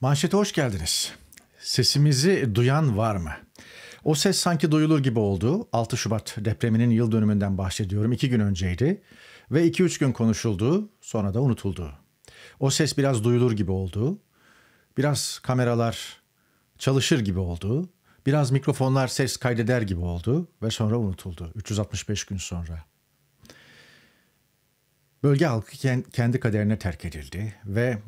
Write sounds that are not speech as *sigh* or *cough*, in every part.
Manşete hoş geldiniz. Sesimizi duyan var mı? O ses sanki duyulur gibi oldu. 6 Şubat depreminin yıl dönümünden bahsediyorum. 2 gün önceydi ve 2-3 gün konuşuldu sonra da unutuldu. O ses biraz duyulur gibi oldu. Biraz kameralar çalışır gibi oldu. Biraz mikrofonlar ses kaydeder gibi oldu ve sonra unutuldu 365 gün sonra. Bölge halkı kendi kaderine terk edildi ve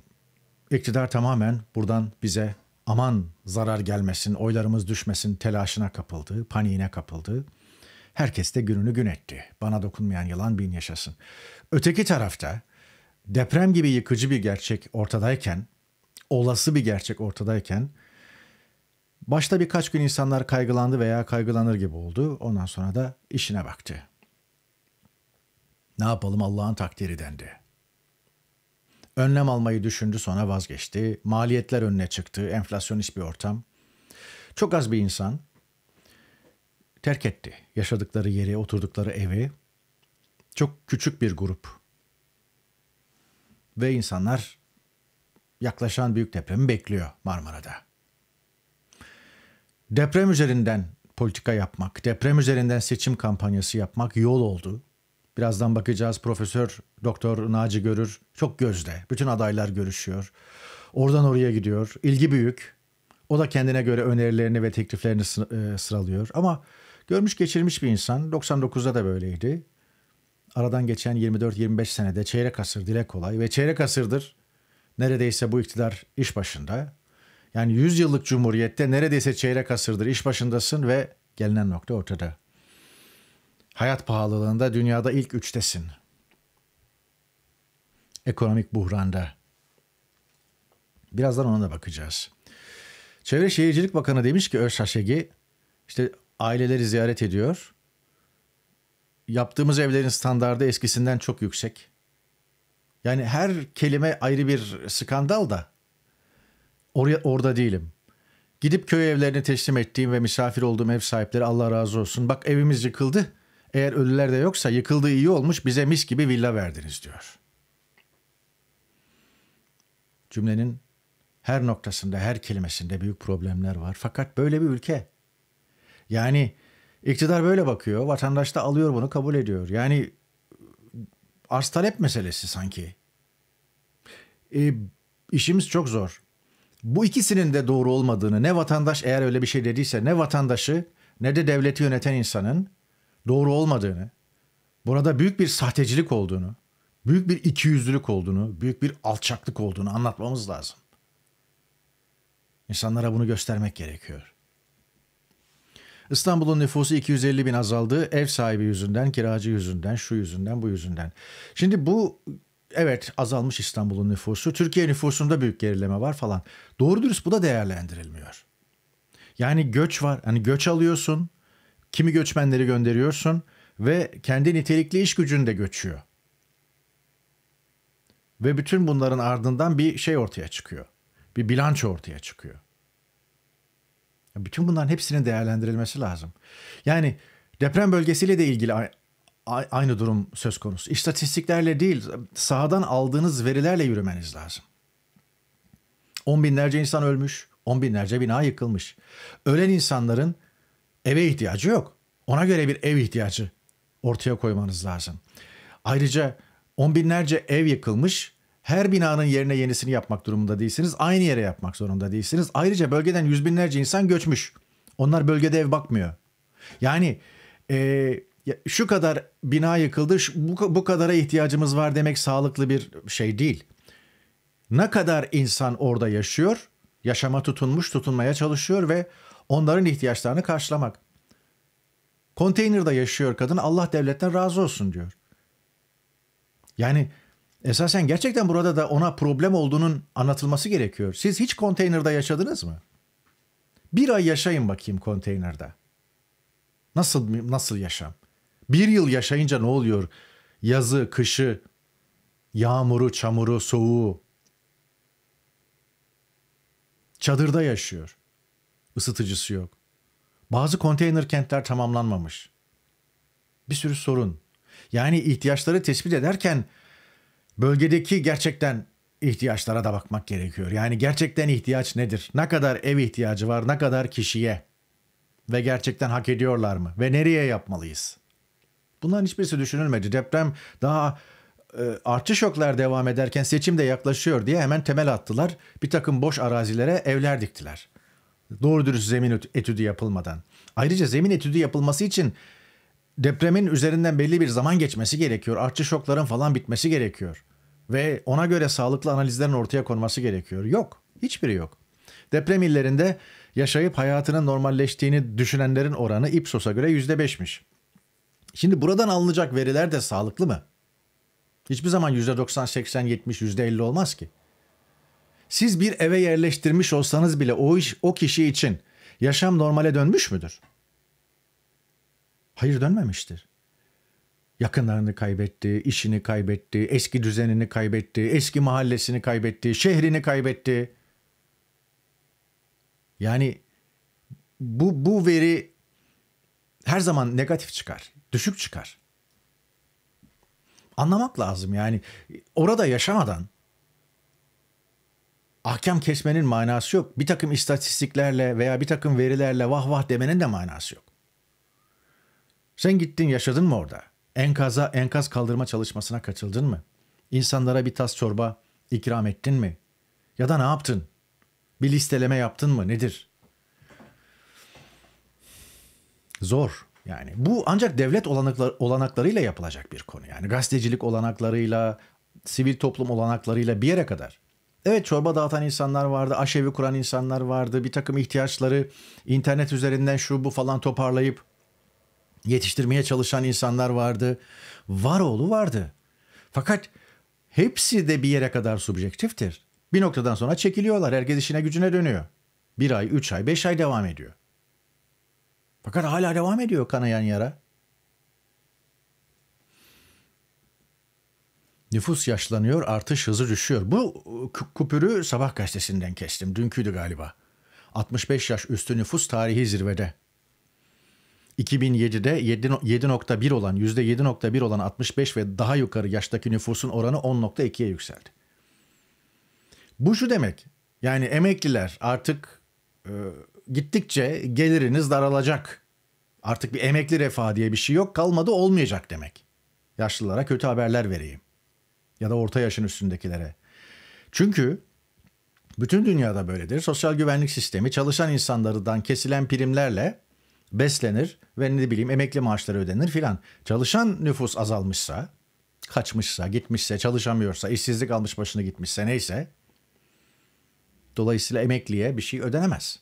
iktidar tamamen buradan bize aman zarar gelmesin, oylarımız düşmesin telaşına kapıldı, paniğine kapıldı. Herkes de gününü gün etti. Bana dokunmayan yılan bin yaşasın. Öteki tarafta deprem gibi yıkıcı bir gerçek ortadayken, olası bir gerçek ortadayken başta birkaç gün insanlar kaygılandı veya kaygılanır gibi oldu. Ondan sonra da işine baktı. Ne yapalım Allah'ın takdiri dendi. Önlem almayı düşündü sonra vazgeçti. Maliyetler önüne çıktı. enflasyon hiçbir ortam. Çok az bir insan terk etti yaşadıkları yeri, oturdukları evi. Çok küçük bir grup. Ve insanlar yaklaşan büyük depremi bekliyor Marmara'da. Deprem üzerinden politika yapmak, deprem üzerinden seçim kampanyası yapmak yol oldu. Birazdan bakacağız Profesör Doktor Naci Görür çok gözde. Bütün adaylar görüşüyor. Oradan oraya gidiyor. İlgi büyük. O da kendine göre önerilerini ve tekliflerini e, sıralıyor. Ama görmüş geçirmiş bir insan. 99'da da böyleydi. Aradan geçen 24-25 senede çeyrek asır dile kolay ve çeyrek asırdır neredeyse bu iktidar iş başında. Yani 100 yıllık cumhuriyette neredeyse çeyrek asırdır iş başındasın ve gelinen nokta ortada. Hayat pahalılığında dünyada ilk üçtesin. Ekonomik buhranda. Birazdan ona da bakacağız. Çevre Şehircilik Bakanı demiş ki Özşaşegi işte aileleri ziyaret ediyor. Yaptığımız evlerin standardı eskisinden çok yüksek. Yani her kelime ayrı bir skandal da oraya orada değilim. Gidip köy evlerini teslim ettiğim ve misafir olduğum ev sahipleri Allah razı olsun. Bak evimiz yıkıldı. Eğer ölüler de yoksa yıkıldığı iyi olmuş bize mis gibi villa verdiniz diyor. Cümlenin her noktasında, her kelimesinde büyük problemler var. Fakat böyle bir ülke. Yani iktidar böyle bakıyor, vatandaş da alıyor bunu, kabul ediyor. Yani arz talep meselesi sanki. E, işimiz çok zor. Bu ikisinin de doğru olmadığını ne vatandaş eğer öyle bir şey dediyse ne vatandaşı ne de devleti yöneten insanın doğru olmadığını, burada büyük bir sahtecilik olduğunu, büyük bir ikiyüzlülük olduğunu, büyük bir alçaklık olduğunu anlatmamız lazım. İnsanlara bunu göstermek gerekiyor. İstanbul'un nüfusu 250 bin azaldı. Ev sahibi yüzünden, kiracı yüzünden, şu yüzünden, bu yüzünden. Şimdi bu evet azalmış İstanbul'un nüfusu. Türkiye nüfusunda büyük gerileme var falan. Doğru dürüst bu da değerlendirilmiyor. Yani göç var. Hani göç alıyorsun kimi göçmenleri gönderiyorsun ve kendi nitelikli iş gücün de göçüyor. Ve bütün bunların ardından bir şey ortaya çıkıyor. Bir bilanço ortaya çıkıyor. Bütün bunların hepsinin değerlendirilmesi lazım. Yani deprem bölgesiyle de ilgili aynı durum söz konusu. İstatistiklerle değil, sahadan aldığınız verilerle yürümeniz lazım. On binlerce insan ölmüş, on binlerce bina yıkılmış. Ölen insanların Eve ihtiyacı yok. Ona göre bir ev ihtiyacı ortaya koymanız lazım. Ayrıca on binlerce ev yıkılmış. Her binanın yerine yenisini yapmak durumunda değilsiniz. Aynı yere yapmak zorunda değilsiniz. Ayrıca bölgeden yüz binlerce insan göçmüş. Onlar bölgede ev bakmıyor. Yani e, şu kadar bina yıkıldı, şu, bu, bu kadara ihtiyacımız var demek sağlıklı bir şey değil. Ne kadar insan orada yaşıyor, yaşama tutunmuş, tutunmaya çalışıyor ve onların ihtiyaçlarını karşılamak. Konteynerde yaşıyor kadın Allah devletten razı olsun diyor. Yani esasen gerçekten burada da ona problem olduğunun anlatılması gerekiyor. Siz hiç konteynerde yaşadınız mı? Bir ay yaşayın bakayım konteynerde. Nasıl nasıl yaşam? Bir yıl yaşayınca ne oluyor? Yazı, kışı, yağmuru, çamuru, soğuğu. Çadırda yaşıyor. Isıtıcısı yok. Bazı konteyner kentler tamamlanmamış. Bir sürü sorun. Yani ihtiyaçları tespit ederken bölgedeki gerçekten ihtiyaçlara da bakmak gerekiyor. Yani gerçekten ihtiyaç nedir? Ne kadar ev ihtiyacı var? Ne kadar kişiye? Ve gerçekten hak ediyorlar mı? Ve nereye yapmalıyız? Bunların hiçbirisi düşünülmedi. Deprem daha e, artçı şoklar devam ederken seçim de yaklaşıyor diye hemen temel attılar. Bir takım boş arazilere evler diktiler. Doğru dürüst zemin etüdü yapılmadan. Ayrıca zemin etüdü yapılması için depremin üzerinden belli bir zaman geçmesi gerekiyor. Artçı şokların falan bitmesi gerekiyor. Ve ona göre sağlıklı analizlerin ortaya konması gerekiyor. Yok. Hiçbiri yok. Deprem illerinde yaşayıp hayatının normalleştiğini düşünenlerin oranı Ipsos'a göre %5'miş. Şimdi buradan alınacak veriler de sağlıklı mı? Hiçbir zaman %90, 80, 70, %50 olmaz ki. Siz bir eve yerleştirmiş olsanız bile o iş o kişi için yaşam normale dönmüş müdür? Hayır dönmemiştir. Yakınlarını kaybetti, işini kaybetti, eski düzenini kaybetti, eski mahallesini kaybetti, şehrini kaybetti. Yani bu bu veri her zaman negatif çıkar, düşük çıkar. Anlamak lazım yani orada yaşamadan ahkam kesmenin manası yok. Bir takım istatistiklerle veya bir takım verilerle vah vah demenin de manası yok. Sen gittin yaşadın mı orada? Enkaza enkaz kaldırma çalışmasına katıldın mı? İnsanlara bir tas çorba ikram ettin mi? Ya da ne yaptın? Bir listeleme yaptın mı? Nedir? Zor yani. Bu ancak devlet olanaklar, olanaklarıyla yapılacak bir konu. Yani gazetecilik olanaklarıyla, sivil toplum olanaklarıyla bir yere kadar. Evet çorba dağıtan insanlar vardı, aşevi kuran insanlar vardı. Bir takım ihtiyaçları internet üzerinden şu bu falan toparlayıp yetiştirmeye çalışan insanlar vardı. Varoğlu vardı. Fakat hepsi de bir yere kadar subjektiftir. Bir noktadan sonra çekiliyorlar. Herkes işine gücüne dönüyor. Bir ay, üç ay, beş ay devam ediyor. Fakat hala devam ediyor kanayan yara. Nüfus yaşlanıyor, artış hızı düşüyor. Bu kupürü sabah gazetesinden kestim. Dünküydü galiba. 65 yaş üstü nüfus tarihi zirvede. 2007'de 7.1 olan %7.1 olan 65 ve daha yukarı yaştaki nüfusun oranı 10.2'ye yükseldi. Bu şu demek. Yani emekliler artık e, gittikçe geliriniz daralacak. Artık bir emekli refahı diye bir şey yok kalmadı olmayacak demek. Yaşlılara kötü haberler vereyim ya da orta yaşın üstündekilere. Çünkü bütün dünyada böyledir. Sosyal güvenlik sistemi çalışan insanlardan kesilen primlerle beslenir ve ne bileyim emekli maaşları ödenir filan. Çalışan nüfus azalmışsa, kaçmışsa, gitmişse, çalışamıyorsa, işsizlik almış başını gitmişse neyse dolayısıyla emekliye bir şey ödenemez.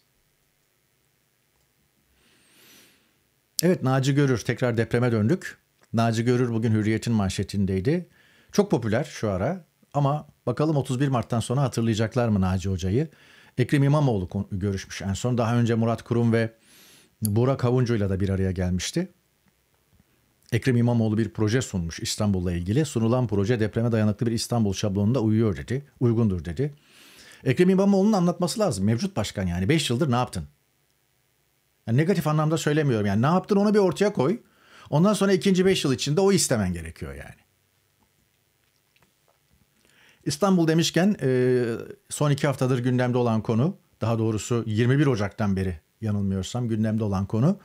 Evet Naci Görür tekrar depreme döndük. Naci Görür bugün Hürriyet'in manşetindeydi. Çok popüler şu ara ama bakalım 31 Mart'tan sonra hatırlayacaklar mı Naci Hoca'yı? Ekrem İmamoğlu görüşmüş en son. Daha önce Murat Kurum ve Burak Havuncu'yla da bir araya gelmişti. Ekrem İmamoğlu bir proje sunmuş İstanbul'la ilgili. Sunulan proje depreme dayanıklı bir İstanbul şablonunda uyuyor dedi. Uygundur dedi. Ekrem İmamoğlu'nun anlatması lazım. Mevcut başkan yani 5 yıldır ne yaptın? Yani negatif anlamda söylemiyorum. Yani ne yaptın onu bir ortaya koy. Ondan sonra ikinci 5 yıl içinde o istemen gerekiyor yani. İstanbul demişken e, son iki haftadır gündemde olan konu daha doğrusu 21 Ocak'tan beri yanılmıyorsam gündemde olan konu.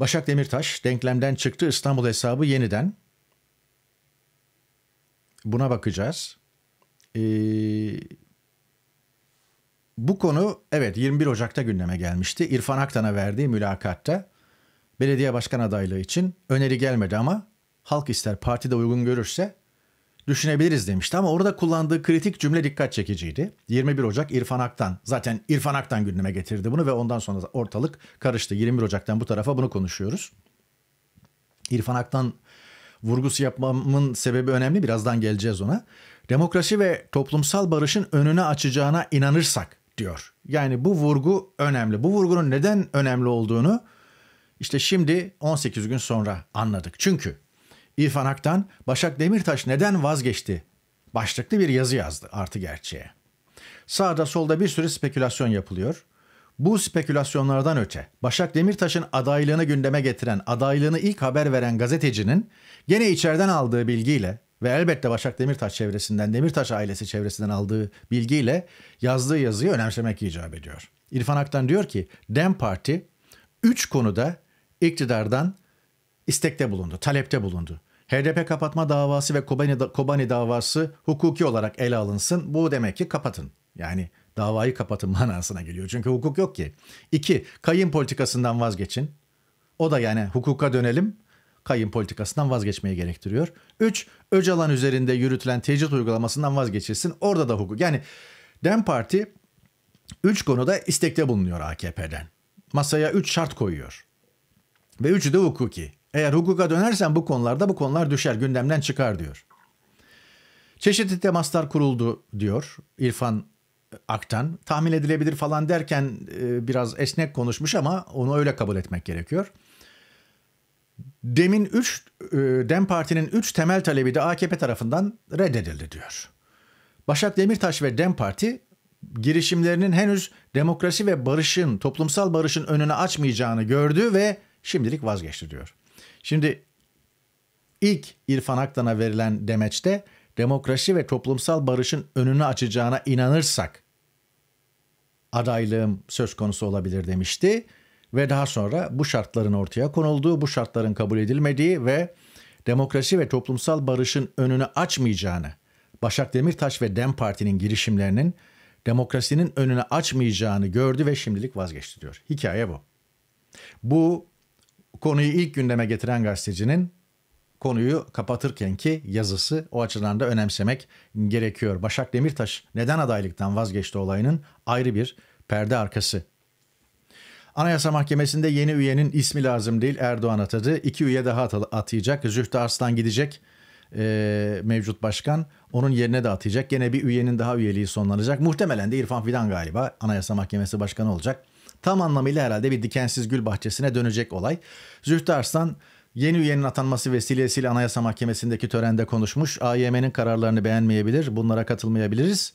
Başak Demirtaş denklemden çıktı İstanbul hesabı yeniden. Buna bakacağız. E, bu konu evet 21 Ocak'ta gündeme gelmişti. İrfan Aktan'a verdiği mülakatta belediye başkan adaylığı için öneri gelmedi ama halk ister partide uygun görürse düşünebiliriz demişti ama orada kullandığı kritik cümle dikkat çekiciydi. 21 Ocak İrfan Ak'tan zaten İrfan Ak'tan gündeme getirdi bunu ve ondan sonra ortalık karıştı. 21 Ocak'tan bu tarafa bunu konuşuyoruz. İrfan Ak'tan vurgusu yapmamın sebebi önemli birazdan geleceğiz ona. Demokrasi ve toplumsal barışın önüne açacağına inanırsak diyor. Yani bu vurgu önemli. Bu vurgunun neden önemli olduğunu işte şimdi 18 gün sonra anladık. Çünkü İrfan Ak'tan Başak Demirtaş neden vazgeçti başlıklı bir yazı yazdı artı gerçeğe. Sağda solda bir sürü spekülasyon yapılıyor. Bu spekülasyonlardan öte Başak Demirtaş'ın adaylığını gündeme getiren, adaylığını ilk haber veren gazetecinin gene içeriden aldığı bilgiyle ve elbette Başak Demirtaş çevresinden, Demirtaş ailesi çevresinden aldığı bilgiyle yazdığı yazıyı önemsemek icap ediyor. İrfan Ak'tan diyor ki Dem Parti 3 konuda iktidardan istekte bulundu, talepte bulundu. HDP kapatma davası ve Kobani, Kobani davası hukuki olarak ele alınsın. Bu demek ki kapatın. Yani davayı kapatın *laughs* manasına geliyor. Çünkü hukuk yok ki. İki, kayın politikasından vazgeçin. O da yani hukuka dönelim. Kayın politikasından vazgeçmeyi gerektiriyor. Üç, Öcalan üzerinde yürütülen tecrit uygulamasından vazgeçilsin. Orada da hukuk. Yani DEM Parti üç konuda istekte bulunuyor AKP'den. Masaya üç şart koyuyor. Ve üçü de hukuki. Eğer hukuka dönersen bu konularda bu konular düşer, gündemden çıkar diyor. Çeşitli temaslar kuruldu diyor İrfan Aktan. Tahmin edilebilir falan derken e, biraz esnek konuşmuş ama onu öyle kabul etmek gerekiyor. Demin 3 e, Dem Parti'nin 3 temel talebi de AKP tarafından reddedildi diyor. Başak Demirtaş ve Dem Parti girişimlerinin henüz demokrasi ve barışın, toplumsal barışın önünü açmayacağını gördü ve şimdilik vazgeçti diyor. Şimdi ilk İrfan Aktan'a verilen demeçte demokrasi ve toplumsal barışın önünü açacağına inanırsak adaylığım söz konusu olabilir demişti. Ve daha sonra bu şartların ortaya konulduğu, bu şartların kabul edilmediği ve demokrasi ve toplumsal barışın önünü açmayacağını, Başak Demirtaş ve DEM Parti'nin girişimlerinin demokrasinin önünü açmayacağını gördü ve şimdilik vazgeçti diyor. Hikaye bu. Bu konuyu ilk gündeme getiren gazetecinin konuyu kapatırken ki yazısı o açıdan da önemsemek gerekiyor. Başak Demirtaş neden adaylıktan vazgeçti olayının ayrı bir perde arkası. Anayasa Mahkemesi'nde yeni üyenin ismi lazım değil Erdoğan atadı. İki üye daha atayacak. Zühtü Arslan gidecek e, mevcut başkan. Onun yerine de atayacak. Gene bir üyenin daha üyeliği sonlanacak. Muhtemelen de İrfan Fidan galiba Anayasa Mahkemesi Başkanı olacak. Tam anlamıyla herhalde bir dikensiz gül bahçesine dönecek olay. Zühtü Arslan Yeni üyenin atanması vesilesiyle Anayasa Mahkemesi'ndeki törende konuşmuş. AYM'nin kararlarını beğenmeyebilir, bunlara katılmayabiliriz.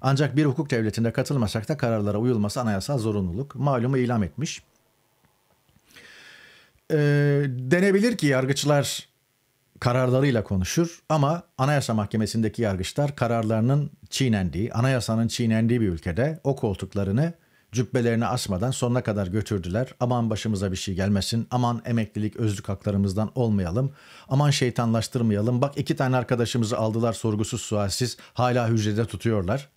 Ancak bir hukuk devletinde katılmasak da kararlara uyulması anayasal zorunluluk. Malumu ilam etmiş. E, denebilir ki yargıçlar kararlarıyla konuşur ama Anayasa Mahkemesi'ndeki yargıçlar kararlarının çiğnendiği, anayasanın çiğnendiği bir ülkede o koltuklarını Cübbelerini asmadan sonuna kadar götürdüler. Aman başımıza bir şey gelmesin. Aman emeklilik özlük haklarımızdan olmayalım. Aman şeytanlaştırmayalım. Bak iki tane arkadaşımızı aldılar sorgusuz sualsiz. Hala hücrede tutuyorlar.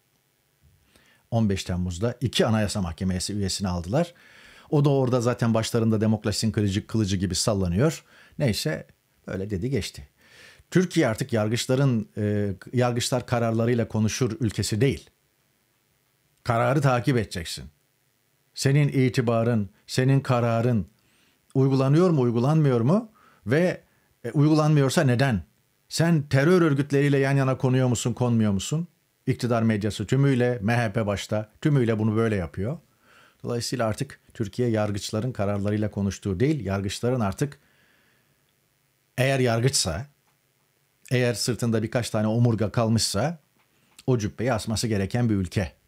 15 Temmuz'da iki anayasa mahkemesi üyesini aldılar. O da orada zaten başlarında demokrasinin kılıcı, kılıcı gibi sallanıyor. Neyse öyle dedi geçti. Türkiye artık yargıçların e, yargıçlar kararlarıyla konuşur ülkesi değil. Kararı takip edeceksin senin itibarın, senin kararın uygulanıyor mu, uygulanmıyor mu ve e, uygulanmıyorsa neden? Sen terör örgütleriyle yan yana konuyor musun, konmuyor musun? İktidar medyası tümüyle, MHP başta tümüyle bunu böyle yapıyor. Dolayısıyla artık Türkiye yargıçların kararlarıyla konuştuğu değil, yargıçların artık eğer yargıçsa, eğer sırtında birkaç tane omurga kalmışsa o cübbeyi asması gereken bir ülke.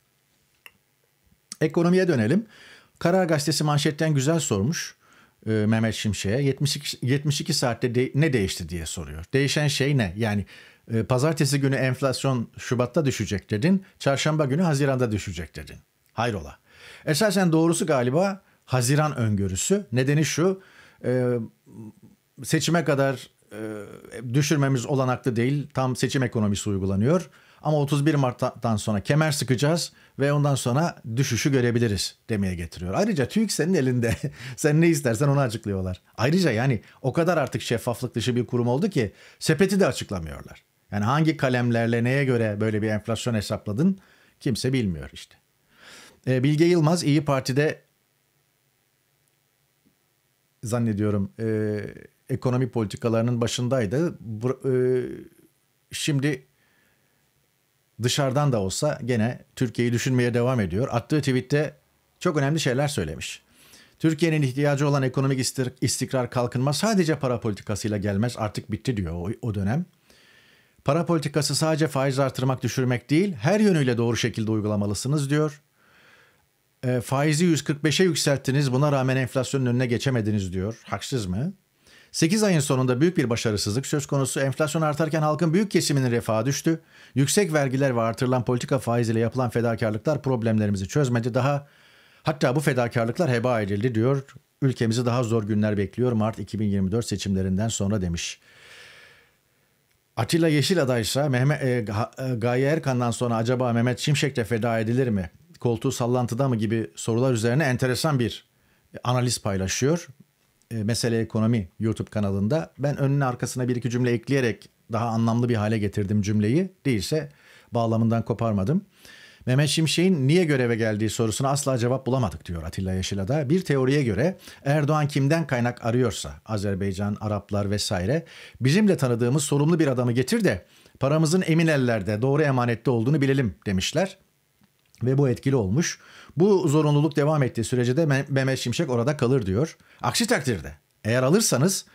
Ekonomiye dönelim. Karar Gazetesi manşetten güzel sormuş e, Mehmet Şimşek'e. 72, 72 saatte de, ne değişti diye soruyor. Değişen şey ne? Yani e, pazartesi günü enflasyon Şubat'ta düşecek dedin. Çarşamba günü Haziran'da düşecek dedin. Hayrola. Esasen doğrusu galiba Haziran öngörüsü. Nedeni şu e, seçime kadar e, düşürmemiz olanaklı değil. Tam seçim ekonomisi uygulanıyor. Ama 31 Mart'tan sonra kemer sıkacağız ve ondan sonra düşüşü görebiliriz demeye getiriyor. Ayrıca TÜİK senin elinde. *laughs* Sen ne istersen onu açıklıyorlar. Ayrıca yani o kadar artık şeffaflık dışı bir kurum oldu ki sepeti de açıklamıyorlar. Yani hangi kalemlerle neye göre böyle bir enflasyon hesapladın kimse bilmiyor işte. Ee, Bilge Yılmaz İyi Parti'de zannediyorum e, ekonomi politikalarının başındaydı. Bu, e, şimdi dışarıdan da olsa gene Türkiye'yi düşünmeye devam ediyor. Attığı tweette çok önemli şeyler söylemiş. Türkiye'nin ihtiyacı olan ekonomik istikrar kalkınma sadece para politikasıyla gelmez artık bitti diyor o, dönem. Para politikası sadece faiz artırmak düşürmek değil her yönüyle doğru şekilde uygulamalısınız diyor. E, faizi 145'e yükselttiniz buna rağmen enflasyonun önüne geçemediniz diyor. Haksız mı? 8 ayın sonunda büyük bir başarısızlık söz konusu. Enflasyon artarken halkın büyük kesiminin refahı düştü. Yüksek vergiler ve artırılan politika faiziyle yapılan fedakarlıklar problemlerimizi çözmedi. Daha hatta bu fedakarlıklar heba edildi diyor. Ülkemizi daha zor günler bekliyor Mart 2024 seçimlerinden sonra demiş. Atilla Yeşil adaysa Mehmet e, e, Gaye Erkan'dan sonra acaba Mehmet Şimşek de feda edilir mi? Koltuğu sallantıda mı gibi sorular üzerine enteresan bir e, analiz paylaşıyor. E, Mesele Ekonomi YouTube kanalında ben önüne arkasına bir iki cümle ekleyerek daha anlamlı bir hale getirdim cümleyi. Değilse bağlamından koparmadım. Mehmet Şimşek'in niye göreve geldiği sorusuna asla cevap bulamadık diyor Atilla Yeşilada. Bir teoriye göre Erdoğan kimden kaynak arıyorsa Azerbaycan, Araplar vesaire bizimle tanıdığımız sorumlu bir adamı getir de paramızın emin ellerde doğru emanette olduğunu bilelim demişler. Ve bu etkili olmuş. Bu zorunluluk devam ettiği sürece de Mehmet Şimşek orada kalır diyor. Aksi takdirde eğer alırsanız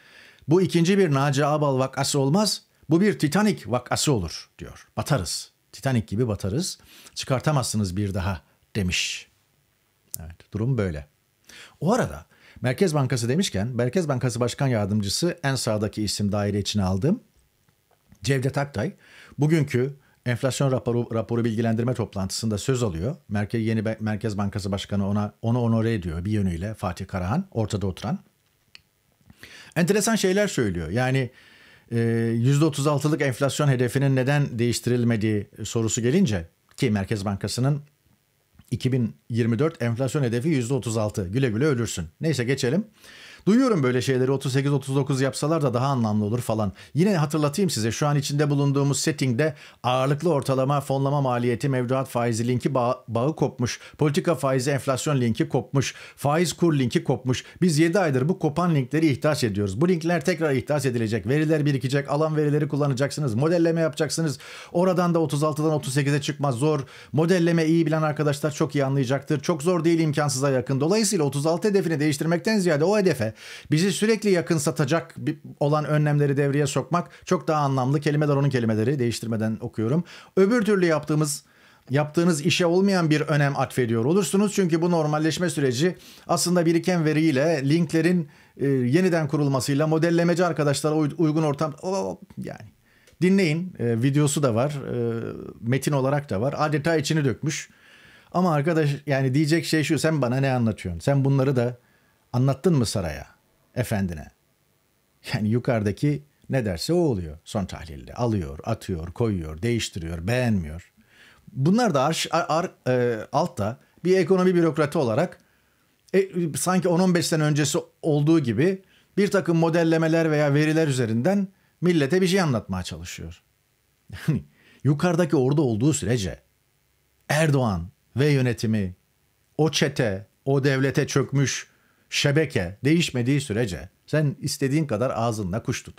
bu ikinci bir Naci Abal vakası olmaz. Bu bir Titanic vakası olur diyor. Batarız. Titanic gibi batarız. Çıkartamazsınız bir daha demiş. Evet durum böyle. O arada Merkez Bankası demişken Merkez Bankası Başkan Yardımcısı en sağdaki isim daire içine aldım. Cevdet Aktay bugünkü enflasyon raporu, raporu bilgilendirme toplantısında söz alıyor. Merkez yeni Merkez Bankası Başkanı ona onu onore ediyor bir yönüyle Fatih Karahan ortada oturan. Enteresan şeyler söylüyor. Yani e, %36'lık enflasyon hedefinin neden değiştirilmediği sorusu gelince ki Merkez Bankası'nın 2024 enflasyon hedefi %36 güle güle ölürsün. Neyse geçelim. Duyuyorum böyle şeyleri 38-39 yapsalar da daha anlamlı olur falan. Yine hatırlatayım size şu an içinde bulunduğumuz settingde ağırlıklı ortalama fonlama maliyeti mevduat faizi linki bağ, bağı kopmuş. Politika faizi enflasyon linki kopmuş. Faiz kur linki kopmuş. Biz 7 aydır bu kopan linkleri ihtaç ediyoruz. Bu linkler tekrar ihtaç edilecek. Veriler birikecek. Alan verileri kullanacaksınız. Modelleme yapacaksınız. Oradan da 36'dan 38'e çıkmaz zor. Modelleme iyi bilen arkadaşlar çok iyi anlayacaktır. Çok zor değil imkansıza yakın. Dolayısıyla 36 hedefini değiştirmekten ziyade o hedefe Bizi sürekli yakın satacak olan önlemleri devreye sokmak çok daha anlamlı. Kelimeler onun kelimeleri değiştirmeden okuyorum. Öbür türlü yaptığımız yaptığınız işe olmayan bir önem atfediyor olursunuz. Çünkü bu normalleşme süreci aslında biriken veriyle linklerin e, yeniden kurulmasıyla modellemeci arkadaşlara uygun ortam o, yani dinleyin e, videosu da var e, metin olarak da var adeta içini dökmüş ama arkadaş yani diyecek şey şu sen bana ne anlatıyorsun sen bunları da Anlattın mı saraya, efendine? Yani yukarıdaki ne derse o oluyor son tahlilde. Alıyor, atıyor, koyuyor, değiştiriyor, beğenmiyor. Bunlar da arş, ar, ar, e, altta bir ekonomi bürokratı olarak e, sanki 10-15 sene öncesi olduğu gibi bir takım modellemeler veya veriler üzerinden millete bir şey anlatmaya çalışıyor. Yani yukarıdaki orada olduğu sürece Erdoğan ve yönetimi o çete, o devlete çökmüş şebeke değişmediği sürece sen istediğin kadar ağzınla kuş tut.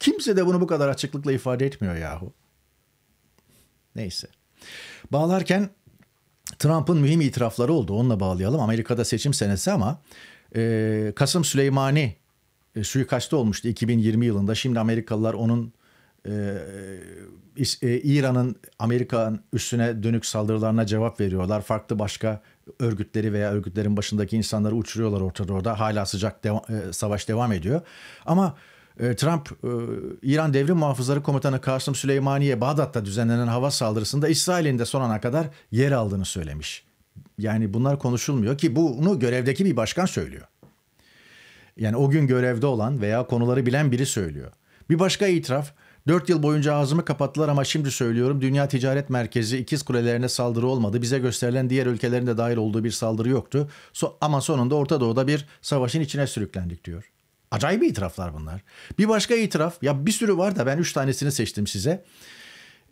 Kimse de bunu bu kadar açıklıkla ifade etmiyor yahu. Neyse. Bağlarken Trump'ın mühim itirafları oldu. Onunla bağlayalım. Amerika'da seçim senesi ama e, Kasım Süleymani e, suikastı olmuştu 2020 yılında. Şimdi Amerikalılar onun ee, e, İran'ın Amerika'nın üstüne dönük saldırılarına cevap veriyorlar. Farklı başka örgütleri veya örgütlerin başındaki insanları uçuruyorlar ortada orada. Hala sıcak devam, e, savaş devam ediyor. Ama e, Trump e, İran Devrim Muhafızları Komutanı Kasım Süleymaniye Bağdat'ta düzenlenen hava saldırısında İsrail'in de son ana kadar yer aldığını söylemiş. Yani bunlar konuşulmuyor ki bunu görevdeki bir başkan söylüyor. Yani o gün görevde olan veya konuları bilen biri söylüyor. Bir başka itiraf 4 yıl boyunca ağzımı kapattılar ama şimdi söylüyorum Dünya Ticaret Merkezi ikiz kulelerine saldırı olmadı. Bize gösterilen diğer ülkelerin de dahil olduğu bir saldırı yoktu. So ama sonunda Orta Doğu'da bir savaşın içine sürüklendik diyor. Acayip itiraflar bunlar. Bir başka itiraf ya bir sürü var da ben 3 tanesini seçtim size.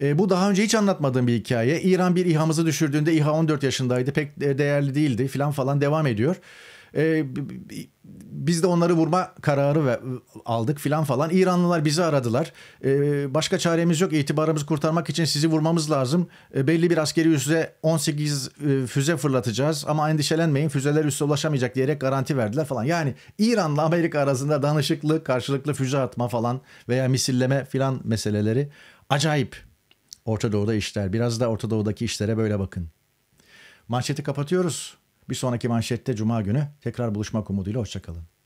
E, bu daha önce hiç anlatmadığım bir hikaye. İran bir İHA'mızı düşürdüğünde İHA 14 yaşındaydı. Pek değerli değildi filan falan devam ediyor. E, biz de onları vurma kararı ve aldık filan falan. İranlılar bizi aradılar. E, başka çaremiz yok. İtibarımızı kurtarmak için sizi vurmamız lazım. E, belli bir askeri üsse 18 e, füze fırlatacağız ama endişelenmeyin füzeler üsse ulaşamayacak diyerek garanti verdiler falan. Yani İran'la Amerika arasında danışıklı, karşılıklı füze atma falan veya misilleme filan meseleleri acayip. Orta Doğu'da işler. Biraz da Orta Doğu'daki işlere böyle bakın. Manşeti kapatıyoruz. Bir sonraki manşette Cuma günü tekrar buluşmak umuduyla hoşçakalın.